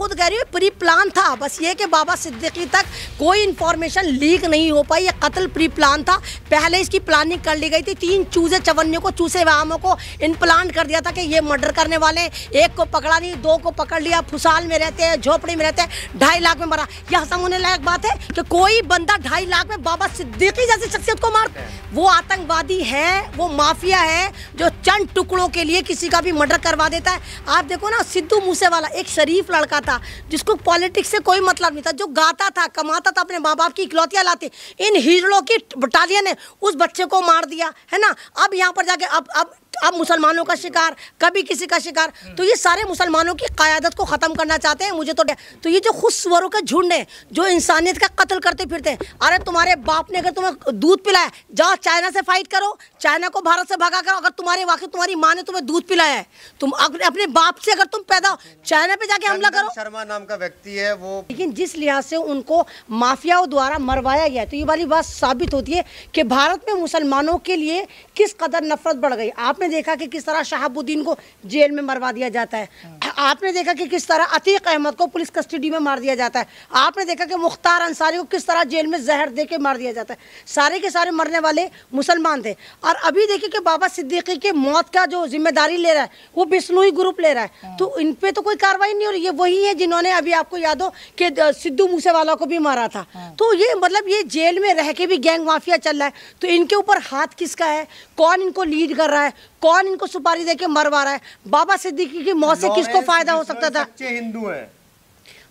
खुद कह रही हूँ प्री प्लान था बस ये कि बाबा सिद्दीकी तक कोई इन्फॉर्मेशन लीक नहीं हो पाई ये कत्ल प्री प्लान था पहले इसकी प्लानिंग कर ली गई थी तीन चूजे चवन्नियों को चूसे वामों को इन प्लान कर दिया था कि ये मर्डर करने वाले एक को पकड़ा नहीं दो को पकड़ लिया फुसाल में रहते हैं झोपड़ी में रहते हैं ढाई लाख में मरा यह हसम होने लायक बात है कि कोई बंदा ढाई लाख में बाबा सिद्दीकी जैसी शख्सियत को मार वो आतंकवादी है वो माफिया है जो चंद टुकड़ों के लिए किसी का भी मर्डर करवा देता है आप देखो ना सिद्धू मूसे वाला एक शरीफ लड़का था जिसको पॉलिटिक्स से कोई मतलब नहीं था जो गाता था कमाता था अपने माँ बाप की इकलौतियाँ लाते इन हीरों की बटालियन ने उस बच्चे को मार दिया है ना अब यहाँ पर जाके अब अब अब मुसलमानों का शिकार कभी किसी का शिकार तो ये सारे मुसलमानों की क़्यादत को ख़त्म करना चाहते हैं मुझे तो तो ये जो खुशवरों के झुंड हैं जो इंसानियत का कत्ल करते फिरते हैं अरे तुम्हारे बाप ने अगर तुम्हें दूध पिलाया जाओ चाइना से फाइट करो चाइना को भारत से भगा करो अगर तुम्हारे वाकई तुम्हारी माँ ने तुम्हें दूध पिलाया है तुम अपने बाप से अगर तुम पैदा हो चाइना पे जाके हमला करो शर्मा नाम का व्यक्ति है वो लेकिन जिस लिहाज से उनको माफियाओं द्वारा मरवाया गया तो ये वाली बात साबित होती है कि भारत में मुसलमानों के लिए किस कदर नफरत बढ़ गई आपने देखा कि किस तरह शहाबुद्दीन को जेल में मरवा दिया जाता है आपने देखा कि किस तरह अतीक अहमद को पुलिस कस्टडी में मार दिया जाता है आपने देखा कि मुख्तार अंसारी को किस तरह जेल में जहर दे के मार दिया जाता है सारे के सारे मरने वाले मुसलमान थे और अभी देखिए कि बाबा सिद्दीकी के मौत का जो जिम्मेदारी ले रहा है वो बिस्नोई ग्रुप ले रहा है तो इन पर तो कोई कार्रवाई नहीं हो रही है वही है जिन्होंने अभी आपको याद हो कि सिद्धू मूसेवाला को भी मारा था हाँ। तो ये मतलब ये जेल में रह के भी गैंग माफिया चल रहा है तो इनके ऊपर हाथ किसका है कौन इनको लीड कर रहा है कौन इनको सुपारी दे के मरवा रहा है बाबा सिद्दीकी की मौत से किसको फायदा हो सकता था सच्चे हिंदू हैं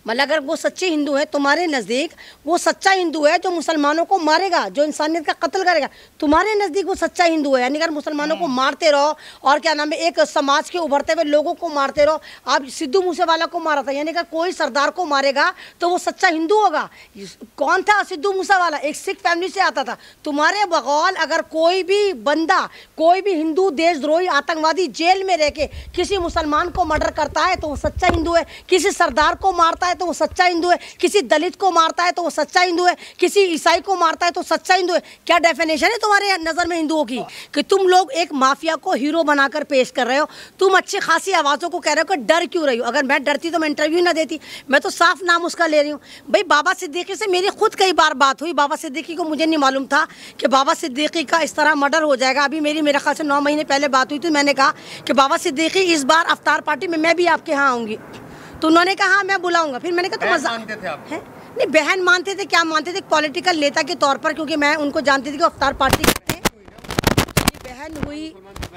मतलब अगर वो सच्चे हिंदू है तुम्हारे नज़दीक वो सच्चा हिंदू है जो मुसलमानों को मारेगा जो इंसानियत का कत्ल करेगा तुम्हारे नज़दीक वो सच्चा हिंदू है यानी अगर मुसलमानों को मारते रहो और क्या नाम है एक समाज के उभरते हुए लोगों को मारते रहो आप सिद्धू मूसेवाला को मारा था यानी अगर कोई सरदार को मारेगा तो वो सच्चा हिंदू होगा कौन था सिद्धू मूसेवाला एक सिख फैमिली से आता था तुम्हारे बगौल अगर कोई भी बंदा कोई भी हिंदू देशद्रोही आतंकवादी जेल में रह के किसी मुसलमान को मर्डर करता है तो वो सच्चा हिंदू है किसी सरदार को मारता मारता है तो वो सच्चा हिंदू है किसी दलित को मारता है तो वो सच्चा हिंदू है किसी ईसाई को मारता है तो सच्चा हिंदू है क्या डेफिनेशन है तुम्हारे नज़र में हिंदुओं की कि तुम लोग एक माफिया को हीरो बनाकर पेश कर रहे हो तुम अच्छी खासी आवाज़ों को कह रहे हो कि डर क्यों रही हो अगर मैं डरती तो मैं इंटरव्यू ना देती मैं तो साफ नाम उसका ले रही हूँ भाई बाबा सिद्दीकी से मेरी खुद कई बार बात हुई बाबा सिद्दीकी को मुझे नहीं मालूम था कि बाबा सिद्दीकी का इस तरह मर्डर हो जाएगा अभी मेरी मेरे ख्याल से नौ महीने पहले बात हुई थी मैंने कहा कि बाबा सिद्दीकी इस बार अवतार पार्टी में मैं भी आपके यहाँ आऊँगी तो उन्होंने कहा हाँ, मैं बुलाऊंगा फिर मैंने कहा तो मजाक थे नहीं बहन मानते थे क्या मानते थे पॉलिटिकल नेता के तौर पर क्योंकि मैं उनको जानती थी कि अफ्तार पार्टी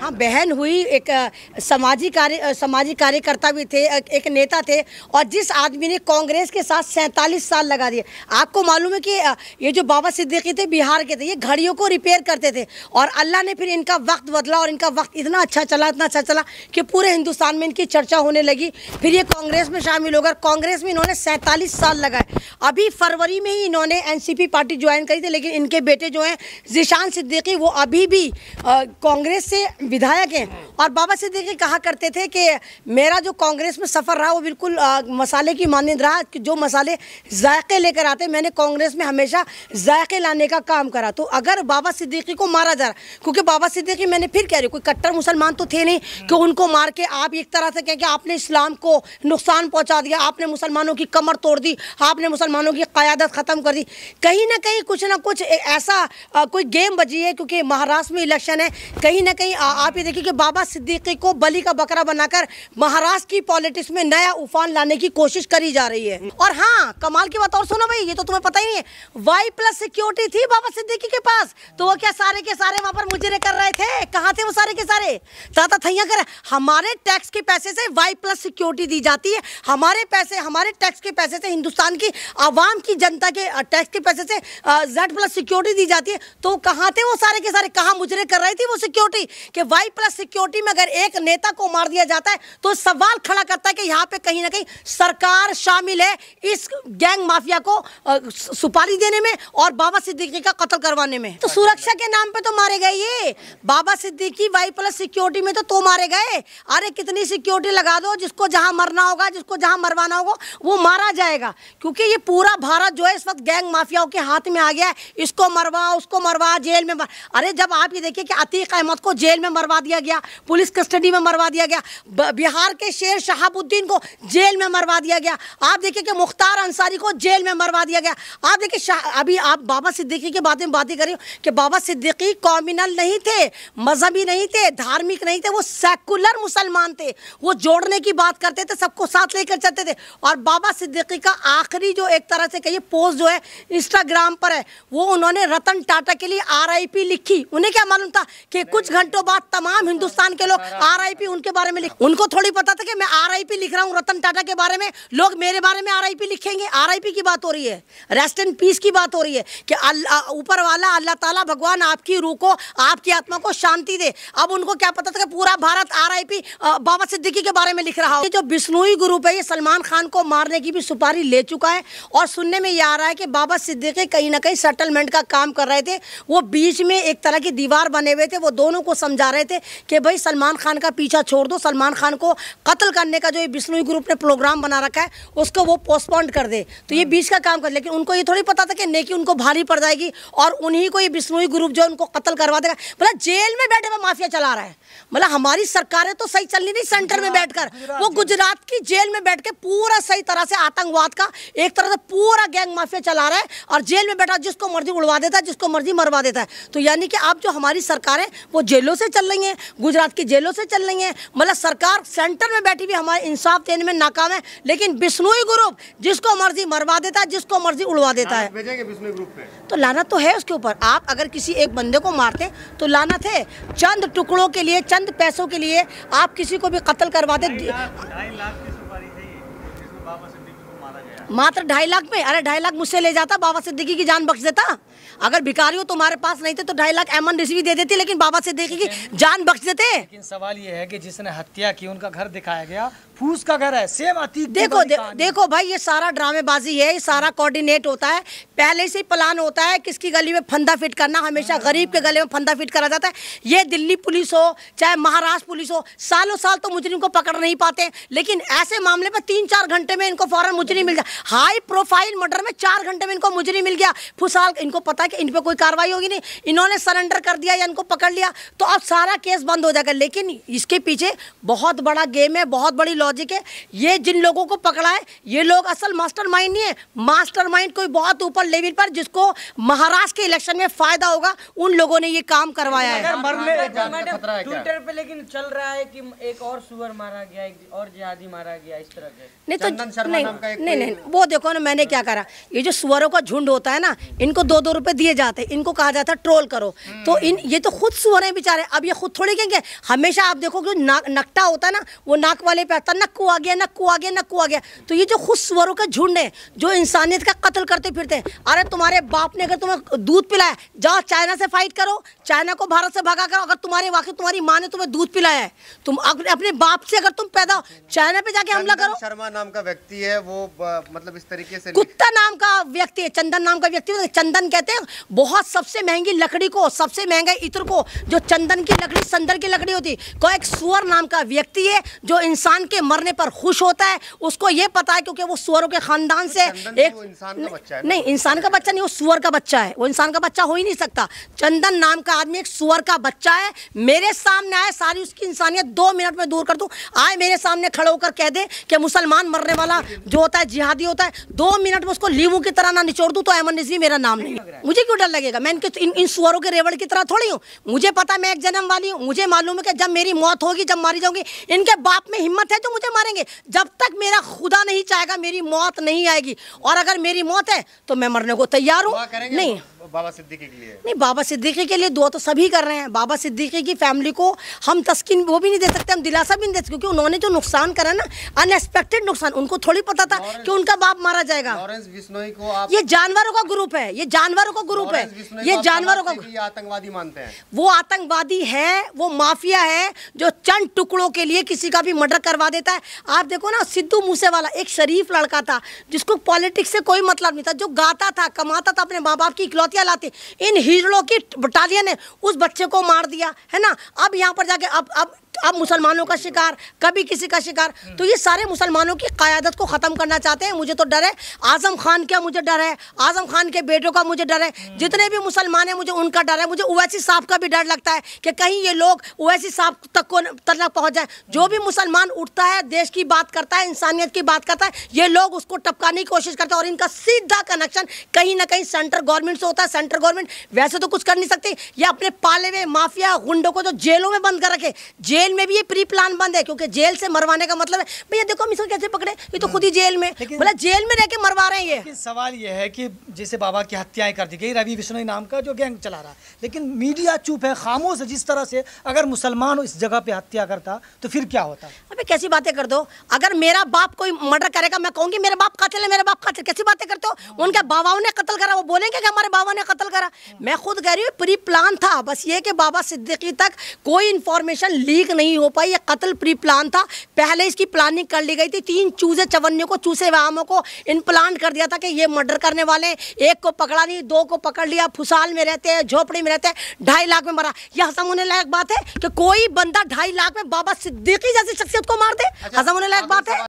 हाँ बहन हुई एक सामाजिक कार्य सामाजिक कार्यकर्ता भी थे एक नेता थे और जिस आदमी ने कांग्रेस के साथ सैंतालीस साल लगा दिए आपको मालूम है कि ये जो बाबा सिद्दीकी थे बिहार के थे ये घड़ियों को रिपेयर करते थे और अल्लाह ने फिर इनका वक्त बदला और इनका वक्त इतना अच्छा चला इतना अच्छा चला कि पूरे हिंदुस्तान में इनकी चर्चा होने लगी फिर ये कांग्रेस में शामिल होकर कांग्रेस में इन्होंने सैंतालीस साल लगाए अभी फरवरी में ही इन्होंने एन पार्टी ज्वाइन करी थी लेकिन इनके बेटे जो हैं जिशान सिद्दीकी वो अभी भी कांग्रेस से विधायक हैं और बाबा सिद्दीकी कहा करते थे कि मेरा जो कांग्रेस में सफ़र रहा वो बिल्कुल आ, मसाले की मानंद रहा कि जो मसाले जायके लेकर आते मैंने कांग्रेस में हमेशा जायके लाने का काम करा तो अगर बाबा सिद्दीकी को मारा जा रहा क्योंकि बाबा सिद्दीकी मैंने फिर कह रही कोई कट्टर मुसलमान तो थे नहीं कि उनको मार के आप एक तरह से कहें कि आपने इस्लाम को नुकसान पहुँचा दिया आपने मुसलमानों की कमर तोड़ दी आपने मुसलमानों की क़्यादत ख़त्म कर दी कहीं ना कहीं कुछ ना कुछ ऐसा कोई गेम बजी है क्योंकि महाराष्ट्र में इलेक्शन है कहीं ना कहीं आप ये देखिए कि बाबा सिद्दीकी को बलि का बकरा बनाकर महाराष्ट्र की पॉलिटिक्स में नया उफान लाने की कोशिश करी जा रही है और हाँ कमाल की बात और सुनो भाई ये तो तुम्हें पता ही नहीं है वाई प्लस सिक्योरिटी थी बाबा सिद्दीकी के पास तो वो क्या सारे के सारे वहां पर मुजरे कर रहे थे कहाँ थे वो सारे के सारे ताता थैया कर हमारे टैक्स के पैसे से वाई प्लस सिक्योरिटी दी जाती है हमारे पैसे हमारे टैक्स के पैसे से हिंदुस्तान की आवाम की जनता के टैक्स के पैसे से जेड प्लस सिक्योरिटी दी जाती है तो कहाँ थे वो सारे के सारे कहाँ मुजरे कर रही थी वो सिक्योरिटी कि कि वाई प्लस सिक्योरिटी में अगर एक नेता को मार दिया जाता है तो सवाल खड़ा करता है कि यहाँ पे कहीं ना कहीं सरकार शामिल है इस गैंग माफिया को सुपारी देने में और बाबा सिद्दीकी का कत्ल करवाने में तो सुरक्षा के नाम पे तो मारे गए ये Baba Siddique Y plus security में तो तो मारे गए अरे कितनी सिक्योरिटी लगा दो जिसको जहाँ मरना होगा जिसको जहाँ मरवाना होगा वो मारा जाएगा क्योंकि ये पूरा भारत जो है इस वक्त गैंग माफियाओं के हाथ में आ गया है इसको मरवा उसको मरवा जेल में अरे जब आप ये देखिए कि अतीक अहमद को जेल में में मरवा दिया गया पुलिस कस्टडी में मरवा दिया गया बिहार के शेर शहाबुद्दीन को जेल में मरवा दिया गया आप देखिए कि मुख्तार अंसारी को जेल में मरवा दिया गया आप देखिए अभी आप बाबा सिद्दीकी के बारे में बातें करें कि बाबा सिद्दीकी कॉम्यूनल नहीं थे मजहबी नहीं थे धार्मिक नहीं थे वो सेकुलर मुसलमान थे वो जोड़ने की बात करते थे सबको साथ लेकर चलते थे और बाबा सिद्दीकी का आखिरी जो एक तरह से कहिए पोस्ट जो है इंस्टाग्राम पर है वो उन्होंने रतन टाटा के लिए आर लिखी उन्हें क्या मालूम था कि कुछ घंटों बाद बाद तमाम हिंदुस्तान के लोग आरआईपी उनके बारे में लिख उनको थोड़ी पता था कि मैं आरआईपी लिख रहा हूँ रतन टाटा के बारे में लोग मेरे बारे में आरआईपी लिखेंगे आरआईपी की बात हो रही है रेस्ट एंड पीस की बात हो रही है कि ऊपर वाला अल्लाह ताला भगवान आपकी रूह को आपकी आत्मा को शांति दे अब उनको क्या पता था कि पूरा भारत आरआईपी बाबा सिद्दीकी के बारे में लिख रहा हो जो बिश्नोई ग्रुप है ये सलमान खान को मारने की भी सुपारी ले चुका है और सुनने में ये आ रहा है कि बाबा सिद्दीकी कहीं ना कहीं सेटलमेंट का काम कर रहे थे वो बीच में एक तरह की दीवार बने हुए थे वो दोनों को समझा रहे थे कि भाई सलमान खान का पीछा छोड़ दो सलमान खान को कत्ल करने का जो ये बिश्नोई ग्रुप ने प्रोग्राम बना रखा है उसको वो पोस्टपोन्ड कर दे तो ये बीच का काम कर लेकिन उनको ये थोड़ी पता था कि नेकी उनको भारी पड़ जाएगी और उन्हीं को ये बिश्नोई ग्रुप जो है उनको कत्ल करवा देगा मतलब जेल में बैठे हुए माफिया चला रहा है मतलब हमारी सरकारें तो सही चल रही नहीं सेंटर में बैठकर वो गुजरात की जेल में बैठ के पूरा सही तरह से आतंकवाद का एक तरह से पूरा गैंग माफिया चला रहा है और जेल में बैठा जिसको मर्जी उड़वा देता है जिसको मर्जी मरवा देता है तो यानी कि आप जो हमारी सरकारें वो जेलों से चल चल रही हैं गुजरात की जेलों से चल रही हैं मतलब सरकार सेंटर में बैठी भी हमारे इंसाफ देने में नाकाम है लेकिन बिश्नोई ग्रुप जिसको मर्जी मरवा देता है जिसको मर्जी उड़वा देता है तो लानत तो है उसके ऊपर आप अगर किसी एक बंदे को मारते तो लानत है चंद टुकड़ों के लिए चंद पैसों के लिए आप किसी को भी कत्ल करवा दे मात्र ढाई लाख में अरे ढाई लाख मुझसे ले जाता बाबा सिद्दीकी की जान बख्श देता अगर भिकारी हो तुम्हारे पास नहीं थे तो ढाई लाख एमन रिश्वी दे देती लेकिन बाबा सिद्दीकी की जान बख्श देते लेकिन सवाल ये है कि जिसने हत्या की उनका घर दिखाया गया फूस का घर है सेम अतीक देखो दे, देखो भाई ये सारा ड्रामेबाजी है ये सारा कोऑर्डिनेट होता है पहले से प्लान होता है किसकी गली में फंदा फिट करना हमेशा हाँ। गरीब के गले में फंदा फिट करा जाता है ये दिल्ली पुलिस हो चाहे महाराष्ट्र पुलिस हो सालों साल तो मुजरिम को पकड़ नहीं पाते लेकिन ऐसे मामले में तीन चार घंटे में इनको फौरन मुजरिम मिल जाए हाई प्रोफाइल मर्डर में चार घंटे में इनको मुजरी मिल गया फुसाल इनको पता है कि इन पर कोई कार्रवाई होगी नहीं इन्होंने सरेंडर कर दिया या इनको पकड़ लिया तो अब सारा केस बंद हो जाएगा लेकिन इसके पीछे बहुत बड़ा गेम है बहुत बड़ी लॉजिक है ये जिन लोगों को पकड़ा है ये लोग असल मास्टर नहीं है मास्टर माइंड कोई बहुत ऊपर लेवल पर जिसको महाराष्ट्र के इलेक्शन में फायदा होगा उन लोगों ने ये काम करवाया है ट्विटर तो पे लेकिन चल रहा है कि एक और सुअर मारा गया एक और जिहादी मारा गया इस तरह के नहीं तो नहीं नहीं वो देखो ना मैंने क्या करा ये जो सुअरों का झुंड होता है ना इनको दो दो रुपए दिए जाते इनको कहा जाता है ट्रोल करो हम्म। तो इन ये तो खुद सुअर हैं बेचारे अब ये खुद थोड़ी कहेंगे हमेशा आप देखो जो नकटा होता है ना वो नाक वाले पे आता नक्कू आ गया नक्कू आ गया नक्कू आ गया तो ये जो खुद सुअरों का झुंड है जो इंसानियत का कत्ल करते फिरते हैं अरे तुम्हारे बाप ने अगर तुम्हें दूध पिलाया जाओ चाइना से फाइट करो चाइना को भारत से भगा करो अगर तुम्हारे वाकई तुम्हारी माँ ने तुम्हें दूध पिलाया है तुम अपने बाप से अगर तुम पैदा हो चाइना पे जाके हमला करो शर्मा नाम का व्यक्ति है वो मतलब इस तरीके से कुत्ता नाम का व्यक्ति है चंदन नाम का व्यक्ति चंदन कहते हैं बहुत सबसे महंगी लकड़ी को सबसे महंगे इत्र को जो चंदन की लकड़ी संदर की लकड़ी होती को एक सुअर नाम का व्यक्ति है जो इंसान के मरने पर खुश होता है उसको ये पता है क्योंकि वो सुअरों के खानदान तो से तो एक नहीं इंसान का बच्चा नहीं वो सुअर का बच्चा है वो इंसान का बच्चा हो ही नहीं सकता चंदन नाम का आदमी एक सुअर का बच्चा है मेरे सामने आए सारी उसकी इंसानियत दो मिनट में दूर कर दू आए मेरे सामने खड़े होकर कह दे कि मुसलमान मरने वाला जो होता है जिहादी शादी होता है दो मिनट में उसको लीवू की तरह ना निचोड़ दू तो अहमद निजी मेरा नाम नहीं मुझे क्यों डर लगेगा मैं इनके इन, इन सुअरों के रेवड़ की तरह थोड़ी हूँ मुझे पता मैं एक जन्म वाली हूँ मुझे मालूम है कि जब मेरी मौत होगी जब मारी जाऊंगी इनके बाप में हिम्मत है जो मुझे मारेंगे जब तक मेरा खुदा नहीं चाहेगा मेरी मौत नहीं आएगी और अगर मेरी मौत है तो मैं मरने को तैयार हूँ नहीं बाबा सिद्दीकी के लिए नहीं बाबा सिद्दीकी के लिए दुआ तो सभी कर रहे हैं बाबा सिद्दीकी की फैमिली को हम तस्किन वो भी नहीं दे सकते हम दिलासा भी नहीं दे सकते क्योंकि उन्होंने जो नुकसान करा ना अनएक्सपेक्टेड नुकसान उनको थोड़ी पता था कि उनका बाप मारा जाएगा को आप ये जानवरों का ग्रुप है ये जानवरों का ग्रुप है ये जानवरों का आतंकवादी मानते हैं वो आतंकवादी है वो माफिया है जो चंद टुकड़ों के लिए किसी का भी मर्डर करवा देता है आप देखो ना सिद्धू मूसे वाला एक शरीफ लड़का था जिसको पॉलिटिक्स से कोई मतलब नहीं था जो गाता था कमाता था अपने माँ बाप की इकलौती लातिया लाती इन हीरो की बटालियन ने उस बच्चे को मार दिया है ना अब यहाँ पर जाके अब अब अब मुसलमानों का शिकार कभी किसी का शिकार तो ये सारे मुसलमानों की क़्यादत को ख़त्म करना चाहते हैं मुझे तो डर है आज़म खान का मुझे डर है आज़म खान के बेटों का मुझे डर है जितने भी मुसलमान हैं मुझे उनका डर है मुझे ओवैसी साहब का भी डर लगता है कि कहीं ये लोग ओवैसी साहब तक को तक पहुँच जाए जो भी मुसलमान उठता है देश की बात करता है इंसानियत की बात करता है ये लोग उसको टपकाने की कोशिश करते हैं और इनका सीधा कनेक्शन कहीं ना कहीं सेंट्रल गवर्नमेंट से होता है सेंट्रल गवर्नमेंट वैसे तो कुछ कर नहीं सकती ये अपने पाले हुए माफिया गुंडों को जो तो जेलों में बंद कर रखे जेल जेल में भी ये प्री प्लान बंद है क्योंकि जेल से मरवाने का मतलब है भैया देखो हम इसको कैसे पकड़े ये तो खुद ही जेल में बोला जेल में रह के मरवा रहे हैं ये सवाल ये है कि जैसे बाबा की हत्याएं कर दी गई रवि विष्णु नाम का जो गैंग चला रहा है लेकिन मीडिया चुप है खामोश है जिस तरह से अगर मुसलमान इस जगह पे हत्या करता तो फिर क्या होता अभी कैसी बातें कर दो अगर मेरा बाप कोई मर्डर करेगा मैं कहूँगी मेरे बाप कतल है मेरे बाप कतल कैसी बातें करते हो उनके बाबाओं ने कतल करा वो बोलेंगे कि हमारे बाबा ने कतल करा मैं खुद कह रही हूँ प्री प्लान था बस ये कि बाबा सिद्दीकी तक कोई इन्फॉर्मेशन लीक नहीं नहीं हो पाई ये कत्ल प्री प्लान था पहले इसकी प्लानिंग कर ली गई थी तीन चूजे चवन्यों को चूसे वामों को इन प्लान कर दिया था कि ये मर्डर करने वाले एक को पकड़ा नहीं दो को पकड़ लिया फुसाल में रहते हैं झोपड़ी में रहते हैं ढाई लाख में मरा यह हजम होने लायक बात है कि कोई बंदा ढाई लाख में बाबा सिद्दीकी जैसी शख्सियत को मार दे अच्छा, हजम होने लायक बात है